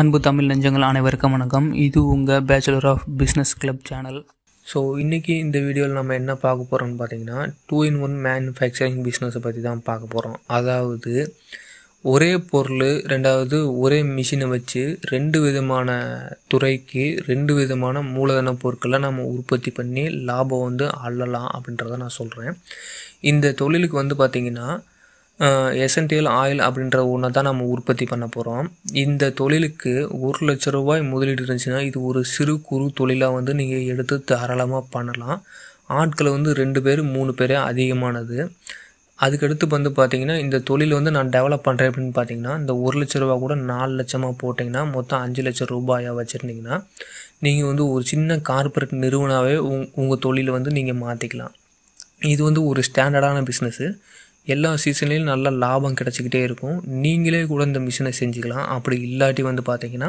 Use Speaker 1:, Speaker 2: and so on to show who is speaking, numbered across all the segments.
Speaker 1: அன்பு தமிழ் நெஞ்சங்கள் அனைவருக்கும் வணக்கம் இது உங்கள் bachelor of business club channel so இன்றைக்கி இந்த வீடியோவில் நம்ம என்ன பார்க்க போகிறோம்னு பார்த்தீங்கன்னா டூ இன் ஒன் மேனுஃபேக்சரிங் பிஸ்னஸை பற்றி தான் பார்க்க போகிறோம் அதாவது ஒரே பொருள் ரெண்டாவது ஒரே மிஷினை வச்சு ரெண்டு விதமான துறைக்கு ரெண்டு விதமான மூலதன பொருட்களை நம்ம உற்பத்தி பண்ணி லாபம் வந்து அள்ளலாம் அப்படின்றத நான் சொல்கிறேன் இந்த தொழிலுக்கு வந்து பார்த்திங்கன்னா எசன்டியல் ஆயில் அப்படின்ற ஒன்றை தான் நம்ம உற்பத்தி பண்ண போகிறோம் இந்த தொழிலுக்கு ஒரு லட்ச ரூபாய் முதலீடு இருந்துச்சுன்னா இது ஒரு சிறு குறு தொழிலாக வந்து நீங்கள் எடுத்து தாராளமாக பண்ணலாம் ஆட்களை வந்து ரெண்டு பேர் மூணு பேரே அதிகமானது அதுக்கடுத்து வந்து பார்த்திங்கன்னா இந்த தொழில் வந்து நான் டெவலப் பண்ணுறேன் அப்படின்னு பார்த்தீங்கன்னா இந்த ஒரு லட்ச ரூபா கூட நாலு லட்சமாக போட்டிங்கன்னா மொத்தம் அஞ்சு லட்சம் ரூபாயாக வச்சுருந்தீங்கன்னா நீங்கள் வந்து ஒரு சின்ன கார்பரேட் நிறுவனாகவே உங் உங்கள் தொழிலை வந்து நீங்கள் மாற்றிக்கலாம் இது வந்து ஒரு ஸ்டாண்டர்டான பிஸ்னஸ்ஸு எல்லா சீசன்லேயும் நல்ல லாபம் கிடச்சிக்கிட்டே இருக்கும் நீங்களே கூட இந்த மிஷினை செஞ்சுக்கலாம் அப்படி இல்லாட்டி வந்து பார்த்திங்கன்னா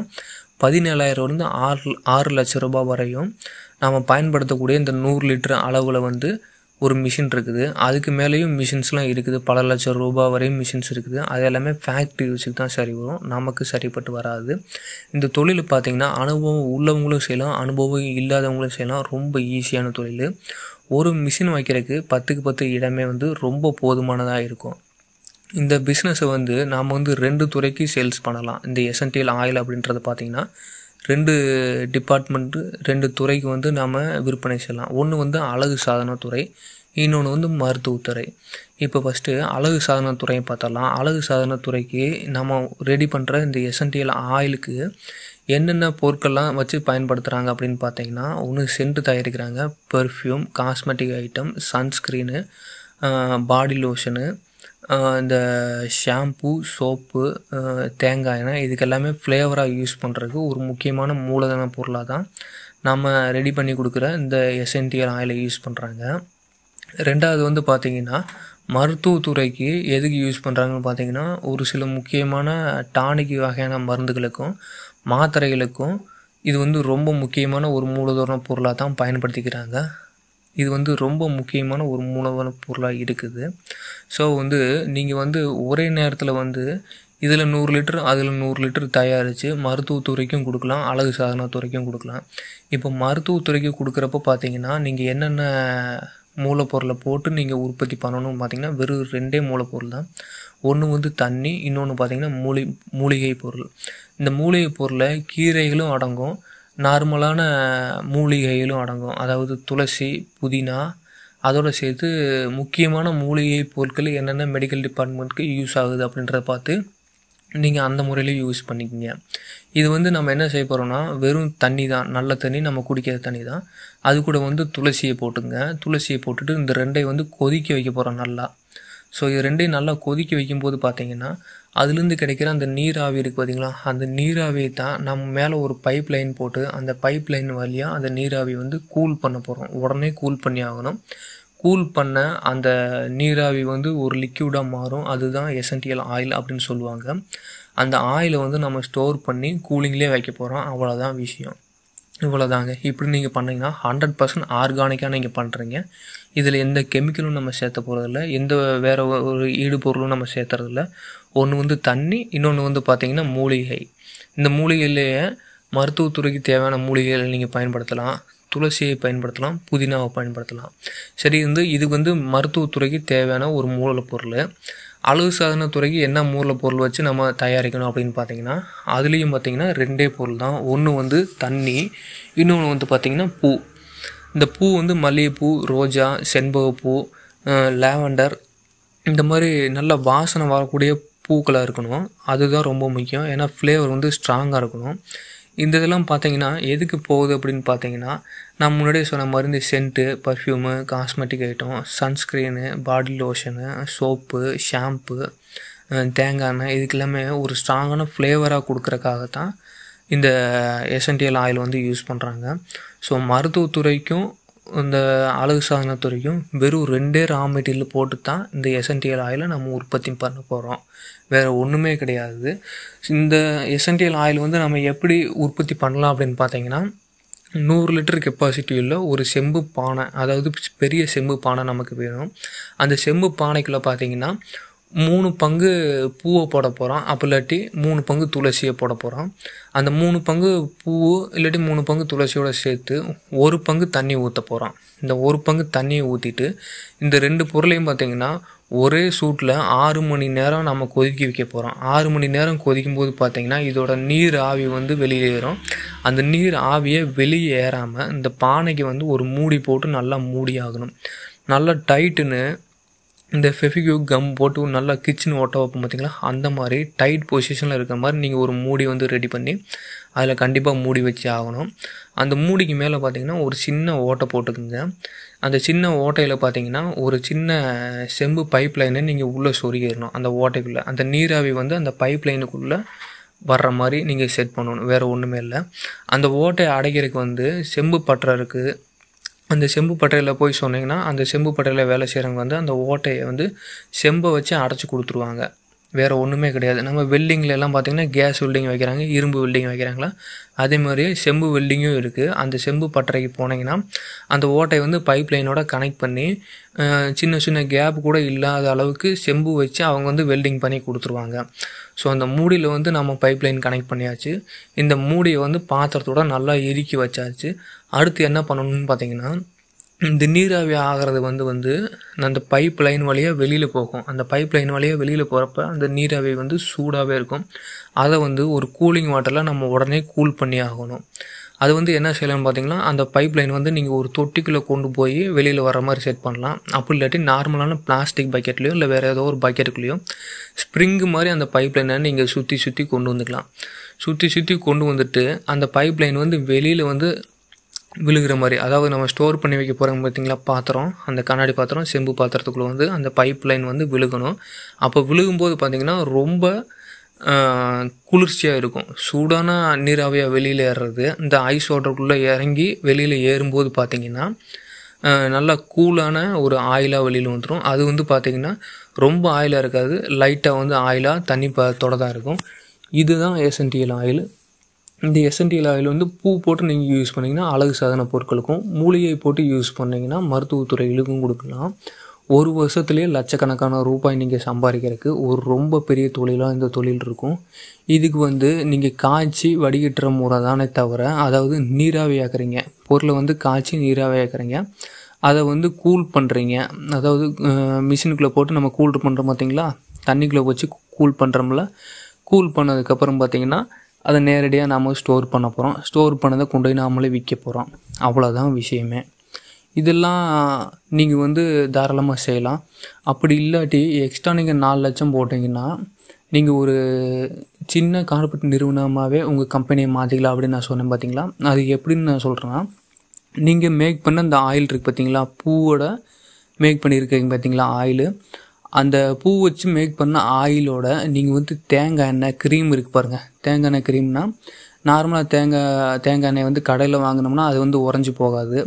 Speaker 1: பதினேழாயிரம்லேருந்து ஆறு ஆறு லட்ச ரூபா வரையும் நாம் பயன்படுத்தக்கூடிய இந்த நூறு லிட்டர் அளவில் வந்து ஒரு மிஷின் இருக்குது அதுக்கு மேலேயும் மிஷின்ஸ்லாம் இருக்குது பல லட்சம் ரூபா வரையும் மிஷின்ஸ் இருக்குது அது எல்லாமே ஃபேக்ட்ரி யூஸுக்கு தான் சரி வரும் நமக்கு சரிப்பட்டு வராது இந்த தொழில் பார்த்திங்கன்னா அனுபவம் உள்ளவங்களும் செய்யலாம் அனுபவம் இல்லாதவங்களும் செய்யலாம் ரொம்ப ஈஸியான தொழில் ஒரு மிஷின் வைக்கிறதுக்கு பத்துக்கு பத்து இடமே வந்து ரொம்ப போதுமானதாக இருக்கும் இந்த பிஸ்னஸை வந்து நாம் வந்து ரெண்டு துறைக்கு சேல்ஸ் பண்ணலாம் இந்த எஸ்என்டிஎல் ஆயில் அப்படின்றது பார்த்திங்கன்னா ரெண்டு டிபார்ட்மெண்ட்டு ரெண்டு துறைக்கு வந்து நாம் விற்பனை செய்யலாம் ஒன்று வந்து அழகு சாதனத்துறை இன்னொன்று வந்து மருத்துவத்துறை இப்போ ஃபஸ்ட்டு அழகு சாதனத்துறையை பார்த்தலாம் அழகு சாதனத்துறைக்கு நம்ம ரெடி பண்ணுற இந்த எஸ்என்டிஎல் ஆயிலுக்கு என்னென்ன பொருட்கள்லாம் வச்சு பயன்படுத்துகிறாங்க அப்படின்னு பார்த்தீங்கன்னா ஒன்று சென்ட் தயாரிக்கிறாங்க perfume cosmetic item sunscreen body lotion இந்த ஷாம்பு சோப்பு தேங்காய் எண்ணெய் இதுக்கு எல்லாமே ஃப்ளேவராக யூஸ் பண்ணுறதுக்கு ஒரு முக்கியமான மூலதன பொருளாக தான் நம்ம ரெடி பண்ணி கொடுக்குற இந்த எசென்டியல் ஆயிலை யூஸ் பண்ணுறாங்க ரெண்டாவது வந்து பார்த்திங்கன்னா மருத்துவத்துறைக்கு எதுக்கு யூஸ் பண்ணுறாங்கன்னு பார்த்தீங்கன்னா ஒரு சில முக்கியமான டானிக் வகையான மருந்துகளுக்கும் மாத்திரைகளுக்கும் இது வந்து ரொம்ப முக்கியமான ஒரு மூலதன பொருளாக தான் பயன்படுத்திக்கிறாங்க இது வந்து ரொம்ப முக்கியமான ஒரு மூலதன பொருளாக இருக்குது ஸோ வந்து நீங்கள் வந்து ஒரே நேரத்தில் வந்து இதில் நூறு லிட்டர் அதில் நூறு லிட்டர் தயாரித்து மருத்துவத்துறைக்கும் கொடுக்கலாம் அழகு சாதனத்துறைக்கும் கொடுக்கலாம் இப்போ மருத்துவத்துறைக்கு கொடுக்குறப்ப பார்த்தீங்கன்னா நீங்கள் என்னென்ன மூலப்பொருளை போட்டு நீங்கள் உற்பத்தி பண்ணணும்னு பார்த்தீங்கன்னா வெறும் ரெண்டே மூலப்பொருள் தான் ஒன்று வந்து தண்ணி இன்னொன்று பார்த்திங்கன்னா மூலி மூலிகை பொருள் இந்த மூலிகை பொருளில் கீரைகளும் அடங்கும் நார்மலான மூலிகைகளும் அடங்கும் அதாவது துளசி புதினா அதோடு சேர்த்து முக்கியமான மூலிகை பொருட்கள் என்னென்ன மெடிக்கல் டிபார்ட்மெண்ட்டுக்கு யூஸ் ஆகுது அப்படின்றத பார்த்து நீங்கள் அந்த முறையிலையும் யூஸ் பண்ணிக்கிங்க இது வந்து நம்ம என்ன செய்ய போகிறோம்னா வெறும் தண்ணி தான் நல்ல தண்ணி நம்ம குடிக்கிற தண்ணி தான் அது கூட வந்து துளசியை போட்டுங்க துளசியை போட்டுட்டு இந்த ரெண்டையும் வந்து கொதிக்க வைக்க போகிறோம் நல்லா ஸோ இது ரெண்டையும் நல்லா கொதிக்க வைக்கும்போது பார்த்தீங்கன்னா அதுலேருந்து கிடைக்கிற அந்த நீராவி இருக்குது பார்த்திங்களா அந்த நீராவியை தான் நம்ம மேலே ஒரு பைப் லைன் போட்டு அந்த பைப் லைன் வழியாக அந்த நீராவி வந்து கூல் பண்ண போகிறோம் உடனே கூல் பண்ணி ஆகணும் கூல் பண்ண அந்த நீராவி வந்து ஒரு லிக்யூடாக மாறும் அதுதான் எசன்டியல் ஆயில் அப்படின்னு சொல்லுவாங்க அந்த ஆயிலை வந்து நம்ம ஸ்டோர் பண்ணி கூலிங்லேயே வைக்க போகிறோம் அவ்வளோதான் விஷயம் இவ்வளோதாங்க இப்படி நீங்கள் பண்ணிங்கன்னா ஹண்ட்ரட் பர்சன்ட் ஆர்கானிக்காக நீங்கள் பண்ணுறீங்க இதில் எந்த கெமிக்கலும் நம்ம சேர்த்த போகிறதில்ல எந்த வேறு ஒரு ஈடுபொருளும் நம்ம சேர்த்துறதில்ல ஒன்று வந்து தண்ணி இன்னொன்று வந்து பார்த்திங்கன்னா மூலிகை இந்த மூலிகையிலேயே மருத்துவத்துறைக்கு தேவையான மூலிகைகளை நீங்கள் பயன்படுத்தலாம் துளசியை பயன்படுத்தலாம் புதினாவை பயன்படுத்தலாம் சரி வந்து இது வந்து மருத்துவத்துறைக்கு தேவையான ஒரு மூலப்பொருள் அழகு சாதன துறைக்கு என்ன மூல பொருள் வச்சு நம்ம தயாரிக்கணும் அப்படின்னு பார்த்தீங்கன்னா அதுலேயும் பார்த்திங்கன்னா ரெண்டே பொருள் தான் ஒன்று வந்து தண்ணி இன்னொன்று வந்து பார்த்திங்கன்னா பூ இந்த பூ வந்து மல்லிகைப்பூ ரோஜா செண்பகப்பூ லேவண்டர் இந்த மாதிரி நல்ல வாசனை வரக்கூடிய பூக்களாக இருக்கணும் அதுதான் ரொம்ப முக்கியம் ஏன்னா ஃப்ளேவர் வந்து ஸ்ட்ராங்காக இருக்கணும் இந்த இதெல்லாம் பார்த்தீங்கன்னா எதுக்கு போகுது அப்படின்னு பார்த்தீங்கன்னா நான் முன்னாடியே சொன்ன மருந்து scent perfume cosmetic item sunscreen body lotion soap shampoo தேங்காய் எண்ணெய் இதுக்கு எல்லாமே ஒரு ஸ்ட்ராங்கான ஃப்ளேவராக கொடுக்குறக்காக தான் இந்த எசன்டியல் ஆயில் வந்து யூஸ் பண்ணுறாங்க ஸோ மருத்துவத்துறைக்கும் இந்த அழகு சாதனத்துறையும் வெறும் ரெண்டே ரா மெட்டீரியல் போட்டு தான் இந்த எசன்டிஎல் ஆயிலை நம்ம உற்பத்தி பண்ண போகிறோம் வேறு ஒன்றுமே கிடையாது இந்த எசன்டிஎல் ஆயில் வந்து நம்ம எப்படி உற்பத்தி பண்ணலாம் அப்படின்னு பார்த்தீங்கன்னா நூறு லிட்டர் கெப்பாசிட்டி உள்ள ஒரு செம்பு பானை அதாவது பெரிய செம்பு பானை நமக்கு வேணும் அந்த செம்பு பானைக்குள்ளே பார்த்தீங்கன்னா மூணு பங்கு பூவை போட போகிறோம் அப்போ இல்லாட்டி மூணு பங்கு துளசியை போட போகிறோம் அந்த மூணு பங்கு பூ இல்லாட்டி மூணு பங்கு துளசியோடு சேர்த்து ஒரு பங்கு தண்ணி ஊற்ற போகிறோம் இந்த ஒரு பங்கு தண்ணியை ஊற்றிட்டு இந்த ரெண்டு பொருளையும் பார்த்திங்கன்னா ஒரே சூட்டில் ஆறு மணி நேரம் நம்ம கொதிக்க வைக்க போகிறோம் ஆறு மணி நேரம் கொதிக்கும் போது பார்த்திங்கன்னா இதோட நீர் ஆவி வந்து வெளியேறும் அந்த நீர் ஆவியை வெளியே ஏறாமல் இந்த பானைக்கு வந்து ஒரு மூடி போட்டு நல்லா மூடி ஆகணும் நல்லா டைட்டுன்னு இந்த ஃபெஃபிக்யூ கம் போட்டு நல்லா கிச்சன் ஓட்டை வைப்போம் பார்த்திங்களா அந்த மாதிரி டைட் பொசிஷனில் இருக்கிற மாதிரி நீங்கள் ஒரு மூடி வந்து ரெடி பண்ணி அதில் கண்டிப்பாக மூடி வச்சு ஆகணும் அந்த மூடிக்கு மேலே பார்த்தீங்கன்னா ஒரு சின்ன ஓட்டை போட்டுக்குங்க அந்த சின்ன ஓட்டையில் பார்த்தீங்கன்னா ஒரு சின்ன செம்பு பைப் லைனை நீங்கள் உள்ளே சொருகிடணும் அந்த ஓட்டைக்குள்ளே அந்த நீராவி வந்து அந்த பைப் லைனுக்குள்ளே வர்ற மாதிரி நீங்கள் செட் பண்ணணும் வேறு ஒன்றுமே இல்லை அந்த ஓட்டையை அடைக்கிறதுக்கு வந்து செம்பு பற்ற இருக்குது அந்த செம்பு பட்டறையில் போய் சொன்னிங்கன்னா அந்த செம்பு பட்டறையில் வேலை செய்கிறவங்க வந்து அந்த ஓட்டையை வந்து செம்பை வச்சு அடைச்சி கொடுத்துருவாங்க வேறு ஒன்றுமே கிடையாது நம்ம வெல்டிங்கில் எல்லாம் பார்த்திங்கன்னா கேஸ் வெல்டிங் வைக்கிறாங்க இரும்பு வெல்டிங் வைக்கிறாங்களா அதே மாதிரி செம்பு வெல்டிங்கும் இருக்குது அந்த செம்பு பட்டறைக்கு போனீங்கன்னா அந்த ஓட்டையை வந்து பைப் லைனோட கனெக்ட் பண்ணி சின்ன சின்ன கேப் கூட இல்லாத அளவுக்கு செம்பு வச்சு அவங்க வந்து வெல்டிங் பண்ணி கொடுத்துருவாங்க ஸோ அந்த மூடியில் வந்து நம்ம பைப் லைன் கனெக்ட் பண்ணியாச்சு இந்த மூடியை வந்து பாத்திரத்தோட நல்லா இறுக்கி வச்சாச்சு அடுத்து என்ன பண்ணணும்னு பார்த்தீங்கன்னா இந்த நீராவி ஆகிறது வந்து வந்து அந்த பைப் லைன் வழியாக வெளியில் போகும் அந்த பைப் லைன் வழியாக வெளியில் போகிறப்ப அந்த நீராவி வந்து சூடாகவே இருக்கும் அதை வந்து ஒரு கூலிங் வாட்டரில் நம்ம உடனே கூல் பண்ணி ஆகணும் அது வந்து என்ன செய்யலாம்னு பார்த்தீங்கன்னா அந்த பைப் லைன் வந்து நீங்கள் ஒரு தொட்டிக்குள்ளே கொண்டு போய் வெளியில் வர மாதிரி செட் பண்ணலாம் அப்படி இல்லாட்டி நார்மலான பிளாஸ்டிக் பக்கெட்லேயோ இல்லை வேறு ஏதோ ஒரு பக்கெட்டுக்குள்ளேயோ ஸ்ப்ரிங்கு மாதிரி அந்த பைப் லைனை நீங்கள் சுற்றி சுற்றி கொண்டு வந்துக்கலாம் சுற்றி சுற்றி கொண்டு வந்துட்டு அந்த பைப் லைன் வந்து வெளியில் வந்து விழுகிற மாதிரி அதாவது நம்ம ஸ்டோர் பண்ணி வைக்க போகிறோம் பார்த்திங்களா பாத்திரம் அந்த கண்ணாடி பாத்திரம் செம்பு பாத்திரத்துக்குள்ளே வந்து அந்த பைப் லைன் வந்து விழுகணும் அப்போ விழுகும்போது பார்த்திங்கன்னா ரொம்ப குளிர்ச்சியாக இருக்கும் சூடான நீராவியாக வெளியில் ஏறுறது இந்த ஐஸ் வாட்டருக்குள்ளே இறங்கி வெளியில் ஏறும்போது பார்த்திங்கன்னா நல்லா கூலான ஒரு ஆயிலாக வெளியில் வந்துடும் அது வந்து பார்த்திங்கன்னா ரொம்ப ஆயிலாக இருக்காது லைட்டாக வந்து ஆயிலாக தண்ணி ப தான் இருக்கும் இதுதான் எஸ்என்டிஎல் ஆயில் இந்த எஸ்என்டிஎல் ஆயில் வந்து பூ போட்டு நீங்கள் யூஸ் பண்ணிங்கன்னா அழகு சாதன பொருட்களுக்கும் மூலிகை போட்டு யூஸ் பண்ணிங்கன்னா மருத்துவத்துறைகளுக்கும் கொடுக்கலாம் ஒரு வருஷத்துலேயே லட்சக்கணக்கான ரூபாய் நீங்கள் சம்பாதிக்கிறதுக்கு ஒரு ரொம்ப பெரிய தொழிலாக இந்த தொழில் இருக்கும் இதுக்கு வந்து நீங்கள் காய்ச்சி வடிகட்டுற முறை தானே தவிர அதாவது நீராவியாக்குறீங்க பொருளை வந்து காய்ச்சி நீராவியாக்குறீங்க அதை வந்து கூல் பண்ணுறீங்க அதாவது மிஷினுக்குள்ளே போட்டு நம்ம கூல் பண்ணுறோம் பார்த்தீங்களா தண்ணிக்குள்ளே வச்சு கூல் பண்ணுறோம்ல கூல் பண்ணதுக்கப்புறம் பார்த்தீங்கன்னா அதை நேரடியாக நாம் ஸ்டோர் பண்ண போகிறோம் ஸ்டோர் பண்ணதை கொண்டு போய் நாமளே விற்க போகிறோம் அவ்வளோதான் விஷயமே இதெல்லாம் நீங்கள் வந்து தாராளமாக செய்யலாம் அப்படி இல்லாட்டி எக்ஸ்ட்ரா நீங்கள் நாலு லட்சம் போட்டிங்கன்னா நீங்கள் ஒரு சின்ன கார்பரேட் நிறுவனமாகவே உங்கள் கம்பெனியை மாற்றிக்கலாம் அப்படின்னு நான் சொன்னேன் பார்த்தீங்களா அது எப்படின்னு நான் சொல்கிறேன்னா நீங்கள் மேக் பண்ண அந்த ஆயில் இருக்குது பார்த்தீங்களா பூவோட மேக் பண்ணியிருக்கீங்க பார்த்தீங்களா ஆயிலு அந்த பூ வச்சு மேக் பண்ண ஆயிலோட நீங்கள் வந்து தேங்காய் எண்ணெய் க்ரீம் இருக்குது பாருங்கள் தேங்காய் எண்ணெய் க்ரீம்னா நார்மலாக தேங்காய் தேங்காய் எண்ணெய் வந்து கடையில் வாங்கினோம்னா அது வந்து உறைஞ்சி போகாது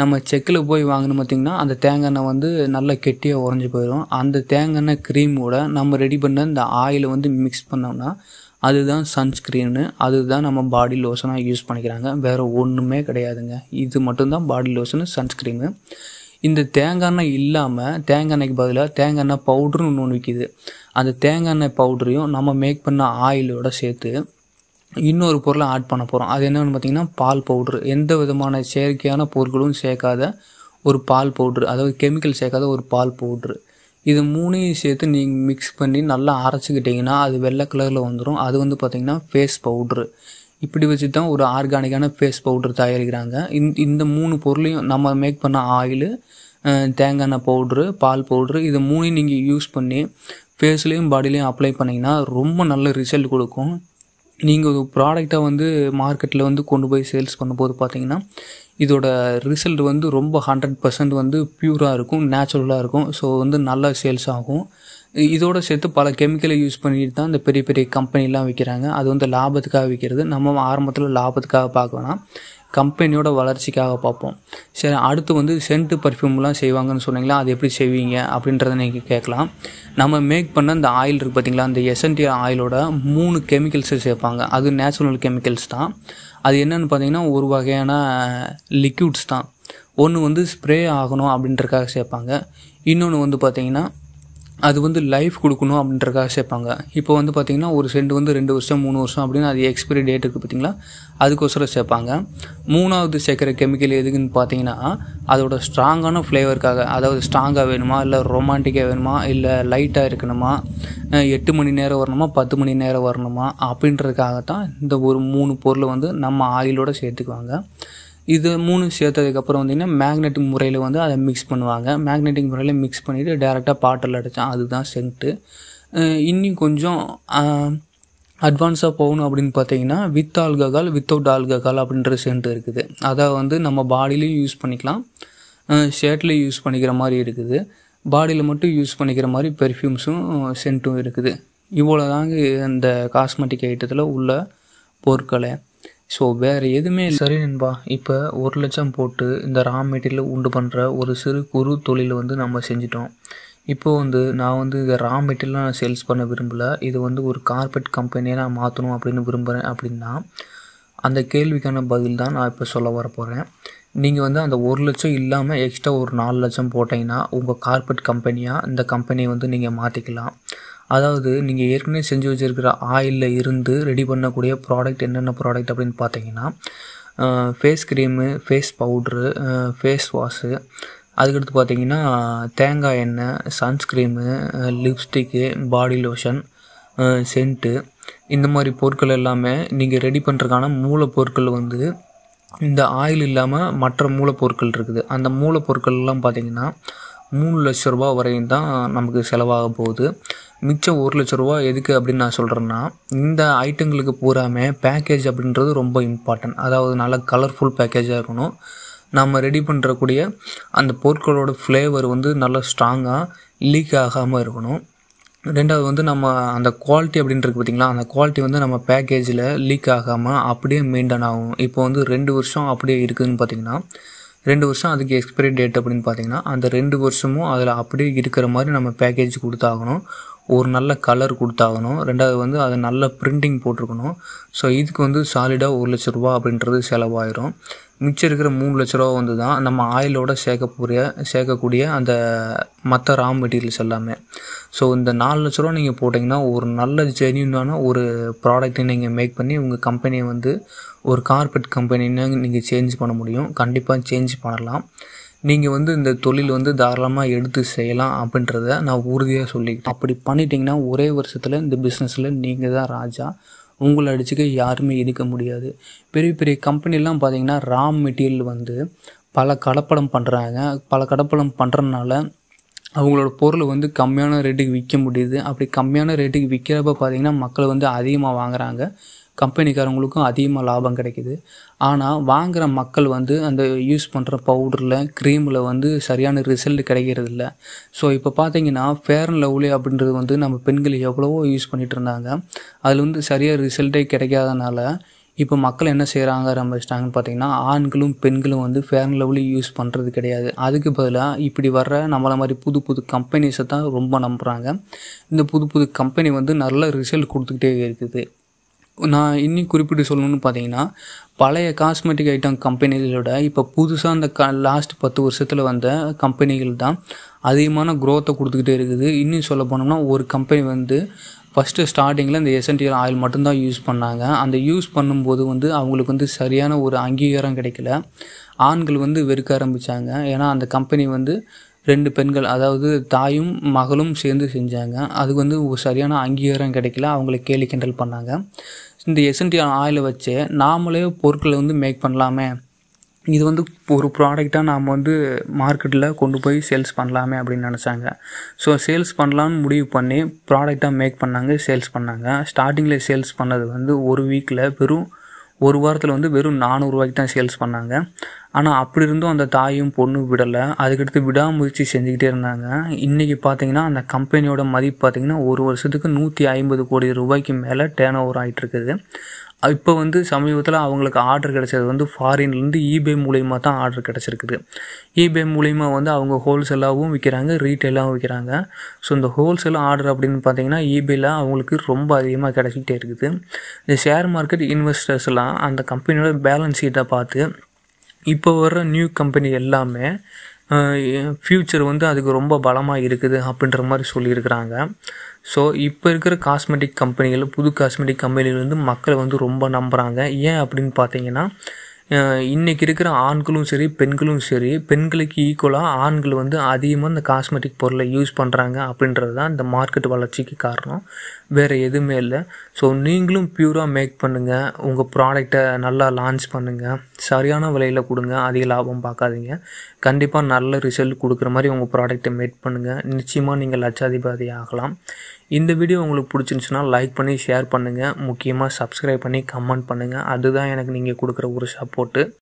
Speaker 1: நம்ம செக்கில் போய் வாங்கினோம் பார்த்திங்கன்னா அந்த தேங்காய் எண்ணெய் வந்து நல்லா கெட்டியாக உறைஞ்சி போயிடும் அந்த தேங்காய் எண்ணெய் க்ரீமோட நம்ம ரெடி பண்ண இந்த ஆயிலை வந்து மிக்ஸ் பண்ணோம்னா அதுதான் சன்ஸ்க்ரீனு அதுதான் நம்ம பாடி லோஷனாக யூஸ் பண்ணிக்கிறாங்க வேறு ஒன்றுமே கிடையாதுங்க இது மட்டும்தான் பாடி லோஷனு சன்ஸ்க்ரீனு இந்த தேங்காய் எண்ணெய் இல்லாமல் தேங்காய் எண்ணெய்க்கு பதிலாக தேங்காய் எண்ணெய் பவுட்ருன்னு ஒன்று விற்கிது அந்த தேங்காய் எண்ணெய் பவுடரையும் நம்ம மேக் பண்ண ஆயிலோட சேர்த்து இன்னொரு பொருளை ஆட் பண்ண போகிறோம் அது என்னென்னு பார்த்தீங்கன்னா பால் பவுட்ரு எந்த விதமான செயற்கையான பொருட்களும் சேர்க்காத ஒரு பால் பவுட்ரு அதாவது கெமிக்கல் சேர்க்காத ஒரு பால் பவுட்ரு இது மூணையும் சேர்த்து நீங்கள் மிக்ஸ் பண்ணி நல்லா அரைச்சிக்கிட்டிங்கன்னா அது வெள்ளை கலரில் வந்துடும் அது வந்து பார்த்திங்கன்னா ஃபேஸ் பவுட்ரு இப்படி வச்சு தான் ஒரு ஆர்கானிக்கான ஃபேஸ் பவுட்ரு தயாரிக்கிறாங்க இந்த மூணு பொருளையும் நம்ம மேக் பண்ண ஆயிலு தேங்காய் எண்ணெய் பவுட்ரு பால் பவுட்ரு இது மூணையும் நீங்கள் யூஸ் பண்ணி ஃபேஸ்லேயும் பாடிலையும் அப்ளை பண்ணிங்கன்னா ரொம்ப நல்ல ரிசல்ட் கொடுக்கும் நீங்கள் ஒரு ப்ராடக்டை வந்து மார்க்கெட்டில் வந்து கொண்டு போய் சேல்ஸ் பண்ணும்போது பார்த்தீங்கன்னா இதோட ரிசல்ட் வந்து ரொம்ப ஹண்ட்ரட் பர்சன்ட் வந்து ப்யூராக இருக்கும் நேச்சுரலாக இருக்கும் ஸோ வந்து நல்லா சேல்ஸ் ஆகும் இதோடு சேர்த்து பல கெமிக்கலை யூஸ் பண்ணிட்டு தான் இந்த பெரிய பெரிய கம்பெனிலாம் விற்கிறாங்க அது வந்து லாபத்துக்காக விற்கிறது நம்ம ஆரம்பத்தில் லாபத்துக்காக பார்க்கலாம் கம்பெனியோட வளர்ச்சிக்காக பார்ப்போம் சரி அடுத்து வந்து சென்ட் பர்ஃப்யூம்லாம் செய்வாங்கன்னு சொன்னீங்களா அது எப்படி செய்வீங்க அப்படின்றத நீங்கள் கேட்கலாம் நம்ம மேக் பண்ண அந்த ஆயில் இருக்குது பார்த்தீங்களா அந்த எஸ்என்டி ஆயிலோட மூணு கெமிக்கல்ஸை சேர்ப்பாங்க அது நேச்சுரல் கெமிக்கல்ஸ் தான் அது என்னென்னு பார்த்தீங்கன்னா ஒரு வகையான லிக்யூட்ஸ் தான் ஒன்று வந்து ஸ்ப்ரே ஆகணும் அப்படின்றக்காக சேர்ப்பாங்க இன்னொன்று வந்து பார்த்தீங்கன்னா அது வந்து லைஃப் கொடுக்கணும் அப்படின்றக்காக சேர்ப்பாங்க இப்போ வந்து பார்த்திங்கன்னா ஒரு செண்டு வந்து ரெண்டு வருஷம் மூணு வருஷம் அப்படின்னு அது எக்ஸ்பைரி டேட் இருக்குது பார்த்திங்களா அதுக்கோசரம் சேர்ப்பாங்க மூணாவது சேர்க்குற கெமிக்கல் எதுக்குன்னு பார்த்தீங்கன்னா அதோட ஸ்ட்ராங்கான ஃப்ளேவருக்காக அதாவது ஸ்ட்ராங்காக வேணுமா இல்லை ரொமான்டிக்காக வேணுமா இல்லை லைட்டாக இருக்கணுமா எட்டு மணி நேரம் வரணுமா பத்து மணி நேரம் வரணுமா அப்படின்றதுக்காக தான் இந்த ஒரு மூணு பொருளை வந்து நம்ம ஆயிலோடு சேர்த்துக்குவாங்க இது மூணு சேர்த்ததுக்கப்புறம் வந்தீங்கன்னா மேக்னெட்டிக் முறையில் வந்து அதை மிக்ஸ் பண்ணுவாங்க மேக்னெட்டிக் முறையில் மிக்ஸ் பண்ணிவிட்டு டேரெக்டாக பாட்டில் அடித்தான் அதுதான் சென்ட்டு இன்னும் கொஞ்சம் அட்வான்ஸாக போகணும் அப்படின்னு பார்த்தீங்கன்னா வித் ஆல்கஹால் வித்தவுட் ஆல்கஹால் அப்படின்ற சென்ட் இருக்குது அதை வந்து நம்ம பாடியிலையும் யூஸ் பண்ணிக்கலாம் ஷர்ட்லேயும் யூஸ் பண்ணிக்கிற மாதிரி இருக்குது பாடியில் மட்டும் யூஸ் பண்ணிக்கிற மாதிரி பெர்ஃப்யூம்ஸும் சென்ட்டும் இருக்குது இவ்வளோ தாங்க இந்த காஸ்மெட்டிக் ஐட்டத்தில் உள்ள பொருட்களை ஸோ வேறு எதுவுமே சரி நண்பா இப்போ ஒரு லட்சம் போட்டு இந்த ரா மெட்டீரியல் உண்டு பண்ணுற ஒரு சிறு குறு தொழில் வந்து நம்ம செஞ்சிட்டோம் இப்போ வந்து நான் வந்து இந்த ரா மெட்டீரியலாக நான் சேல்ஸ் பண்ண விரும்பலை இது வந்து ஒரு கார்பெட் கம்பெனியை நான் மாற்றணும் அப்படின்னு விரும்புகிறேன் அப்படின்னா அந்த கேள்விக்கான பதில் தான் நான் இப்போ சொல்ல வர போகிறேன் நீங்கள் வந்து அந்த ஒரு லட்சம் இல்லாமல் எக்ஸ்ட்ரா ஒரு நாலு லட்சம் போட்டிங்கன்னா உங்கள் கார்பெட் கம்பெனியாக இந்த கம்பெனியை வந்து நீங்கள் மாற்றிக்கலாம் அதாவது நீங்கள் ஏற்கனவே செஞ்சு வச்சுருக்கிற ஆயிலில் இருந்து ரெடி பண்ணக்கூடிய ப்ராடக்ட் என்னென்ன ப்ராடக்ட் அப்படின்னு பார்த்தீங்கன்னா face cream face powder face wash அதுக்கடுத்து பார்த்தீங்கன்னா தேங்காய் எண்ணெய் sunscreen lipstick body lotion scent இந்த மாதிரி பொருட்கள் எல்லாமே நீங்கள் ரெடி பண்ணுறதுக்கான மூலப்பொருட்கள் வந்து இந்த ஆயில் இல்லாமல் மற்ற மூலப்பொருட்கள் இருக்குது அந்த மூலப்பொருட்கள்லாம் பார்த்தீங்கன்னா மூணு லட்ச ரூபா வரையும் தான் நமக்கு செலவாக போகுது மிச்சம் ஒரு லட்ச ரூபா எதுக்கு அப்படின்னு நான் சொல்கிறேன்னா இந்த ஐட்டங்களுக்கு பூராமே பேக்கேஜ் அப்படின்றது ரொம்ப இம்பார்ட்டன்ட் அதாவது நல்ல கலர்ஃபுல் பேக்கேஜாக இருக்கணும் நம்ம ரெடி பண்ணுறக்கூடிய அந்த பொருட்களோட ஃப்ளேவர் வந்து நல்லா ஸ்ட்ராங்காக லீக் ஆகாமல் இருக்கணும் ரெண்டாவது வந்து நம்ம அந்த குவாலிட்டி அப்படின்றது இருக்குது பார்த்திங்களா அந்த குவாலிட்டி வந்து நம்ம பேக்கேஜில் லீக் ஆகாமல் அப்படியே மெயின்டைன் ஆகும் இப்போ வந்து ரெண்டு வருஷம் அப்படியே இருக்குதுன்னு பார்த்திங்கன்னா ரெண்டு வருஷம் அதுக்கு எக்ஸ்பைரி டேட் அப்படின்னு பார்த்திங்கன்னா அந்த ரெண்டு வருஷமும் அதில் அப்படியே இருக்கிற மாதிரி நம்ம பேக்கேஜ் கொடுத்தாகணும் ஒரு நல்ல கலர் கொடுத்தாகணும் ரெண்டாவது வந்து அது நல்ல பிரிண்டிங் போட்டிருக்கணும் ஸோ இதுக்கு வந்து சாலிடாக ஒரு லட்ச ரூபா அப்படின்றது செலவாயிரும் மிச்சம் இருக்கிற மூணு லட்ச ரூபா வந்து தான் நம்ம ஆயிலோட சேர்க்கக்கூடிய சேர்க்கக்கூடிய அந்த மற்ற ரா மெட்டீரியல்ஸ் எல்லாமே ஸோ இந்த நாலு லட்ச ரூபா நீங்கள் போட்டிங்கன்னா ஒரு நல்ல ஜென்யூனான ஒரு ப்ராடக்ட்டை நீங்கள் மேக் பண்ணி உங்கள் கம்பெனியை வந்து ஒரு கார்பெட் கம்பெனின்னு நீங்கள் சேஞ்ச் பண்ண முடியும் கண்டிப்பாக சேஞ்ச் பண்ணலாம் நீங்கள் வந்து இந்த தொழில் வந்து தாராளமாக எடுத்து செய்யலாம் அப்படின்றத நான் உறுதியாக சொல்லி அப்படி பண்ணிட்டீங்கன்னா ஒரே வருஷத்தில் இந்த பிஸ்னஸில் நீங்கள் தான் ராஜா உங்களை அடிச்சுக்க யாருமே இருக்க முடியாது பெரிய பெரிய கம்பெனிலாம் பார்த்தீங்கன்னா ரா மெட்டீரியல் வந்து பல கலப்படம் பண்ணுறாங்க பல கலப்படம் பண்ணுறதுனால அவங்களோட பொருள் வந்து கம்மியான ரேட்டுக்கு விற்க முடியுது அப்படி கம்மியான ரேட்டுக்கு விற்கிறப்ப பார்த்தீங்கன்னா மக்கள் வந்து அதிகமாக வாங்குகிறாங்க கம்பெனிக்காரங்களுக்கும் அதிகமாக லாபம் கிடைக்கிது ஆனால் வாங்குகிற மக்கள் வந்து அந்த யூஸ் பண்ணுற பவுடரில் க்ரீமில் வந்து சரியான ரிசல்ட் கிடைக்கிறதில்ல ஸோ இப்போ பார்த்தீங்கன்னா ஃபேர் அண்ட் லவ்லி அப்படின்றது வந்து நம்ம பெண்கள் எவ்வளவோ யூஸ் பண்ணிகிட்டு இருந்தாங்க அதில் வந்து சரியாக ரிசல்ட்டே கிடைக்காதனால இப்போ மக்கள் என்ன செய்கிறாங்க ஆரம்பிச்சிட்டாங்கன்னு பார்த்தீங்கன்னா ஆண்களும் பெண்களும் வந்து ஃபேர் அண்ட் லவ்லி யூஸ் பண்ணுறது கிடையாது அதுக்கு பதிலாக இப்படி வர்ற நம்மளை மாதிரி புது புது கம்பெனிஸை தான் ரொம்ப நம்புகிறாங்க இந்த புது புது கம்பெனி வந்து நல்ல ரிசல்ட் கொடுத்துக்கிட்டே இருக்குது நான் இன்னும் குறிப்பிட்டு சொல்லணும்னு பார்த்தீங்கன்னா பழைய காஸ்மெட்டிக் ஐட்டம் கம்பெனிகளோட இப்போ புதுசாக அந்த க லாஸ்ட் பத்து வருஷத்தில் வந்த கம்பெனிகள் தான் அதிகமான க்ரோத்தை கொடுத்துக்கிட்டே இருக்குது இன்னும் சொல்ல போனோம்னா ஒரு கம்பெனி வந்து ஃபஸ்ட்டு ஸ்டார்டிங்கில் இந்த எசன்டியல் ஆயில் மட்டும்தான் யூஸ் பண்ணாங்க அந்த யூஸ் பண்ணும்போது வந்து அவங்களுக்கு வந்து சரியான ஒரு அங்கீகாரம் கிடைக்கல ஆண்கள் வந்து வெறுக்க ஆரம்பித்தாங்க ஏன்னா அந்த கம்பெனி வந்து ரெண்டு பெண்கள் அதாவது தாயும் மகளும் சேர்ந்து செஞ்சாங்க அதுக்கு வந்து சரியான அங்கீகாரம் கிடைக்கல அவங்களை கேலி கிண்டல் பண்ணாங்க இந்த எசன்டியல் ஆயில் வச்சு நாமளே பொருட்களை வந்து மேக் பண்ணலாமே இது வந்து ஒரு ப்ராடக்டாக நாம் வந்து மார்க்கெட்டில் கொண்டு போய் சேல்ஸ் பண்ணலாமே அப்படின்னு நினச்சாங்க ஸோ சேல்ஸ் பண்ணலான்னு முடிவு பண்ணி ப்ராடக்டாக மேக் பண்ணாங்க சேல்ஸ் பண்ணாங்க ஸ்டார்டிங்கில் சேல்ஸ் பண்ணது வந்து ஒரு வீக்கில் வெறும் ஒரு வாரத்தில் வந்து வெறும் நானூறுரூவாய்க்கு தான் சேல்ஸ் பண்ணாங்க ஆனால் அப்படி இருந்தும் அந்த தாயும் பொண்ணும் விடலை அதுக்கடுத்து விடாமுயற்சி செஞ்சுக்கிட்டே இருந்தாங்க இன்றைக்கி பார்த்தீங்கன்னா அந்த கம்பெனியோட மதிப்பு பார்த்திங்கன்னா ஒரு வருஷத்துக்கு நூற்றி ஐம்பது கோடி ரூபாய்க்கு மேலே டேன் ஓவர் ஆகிட்டு இருக்குது இப்போ வந்து சமீபத்தில் அவங்களுக்கு ஆர்டர் கிடச்சது வந்து ஃபாரின்லேருந்து ஈபே மூலயமா தான் ஆர்டர் கிடச்சிருக்குது ஈபே மூலயமா வந்து அவங்க ஹோல்சேலாகவும் விற்கிறாங்க ரீட்டெயிலாகவும் விற்கிறாங்க ஸோ இந்த ஹோல்சேல் ஆர்டர் அப்படின்னு பார்த்தீங்கன்னா ஈபேல அவங்களுக்கு ரொம்ப அதிகமாக கிடச்சிக்கிட்டே இருக்குது இந்த ஷேர் மார்க்கெட் இன்வெஸ்டர்ஸ்லாம் அந்த கம்பெனியோட பேலன்ஸ் ஷீட்டை பார்த்து இப்போ வர்ற நியூ கம்பெனி எல்லாமே ஃப்யூச்சர் வந்து அதுக்கு ரொம்ப பலமாக இருக்குது அப்படின்ற மாதிரி சொல்லியிருக்கிறாங்க ஸோ இப்போ இருக்கிற காஸ்மெட்டிக் கம்பெனிகள் புது காஸ்மெட்டிக் கம்பெனிகள் வந்து மக்களை வந்து ரொம்ப நம்புகிறாங்க ஏன் அப்படின்னு பார்த்தீங்கன்னா இன்றைக்கி இருக்கிற ஆண்களும் சரி பெண்களும் சரி பெண்களுக்கு ஈக்குவலாக ஆண்கள் வந்து அதிகமாக இந்த காஸ்மெட்டிக் பொருளை யூஸ் பண்ணுறாங்க அப்படின்றது தான் இந்த மார்க்கெட் வளர்ச்சிக்கு காரணம் வேறு எதுவுமே இல்லை ஸோ நீங்களும் ப்யூராக மேக் பண்ணுங்கள் உங்கள் ப்ராடக்டை நல்லா லான்ச் பண்ணுங்கள் சரியான விலையில் கொடுங்க அதிக லாபம் பார்க்காதீங்க கண்டிப்பாக நல்ல ரிசல்ட் கொடுக்குற மாதிரி உங்கள் ப்ராடக்ட்டை மேக் பண்ணுங்கள் நிச்சயமாக நீங்கள் லட்சாதிபதி ஆகலாம் இந்த வீடியோ உங்களுக்கு பிடிச்சிருந்துச்சுன்னா லைக் பண்ணி ஷேர் பண்ணுங்கள் முக்கியமாக சப்ஸ்கிரைப் பண்ணி கமெண்ட் பண்ணுங்கள் அதுதான் எனக்கு நீங்கள் கொடுக்குற ஒரு சப்போர்ட்டு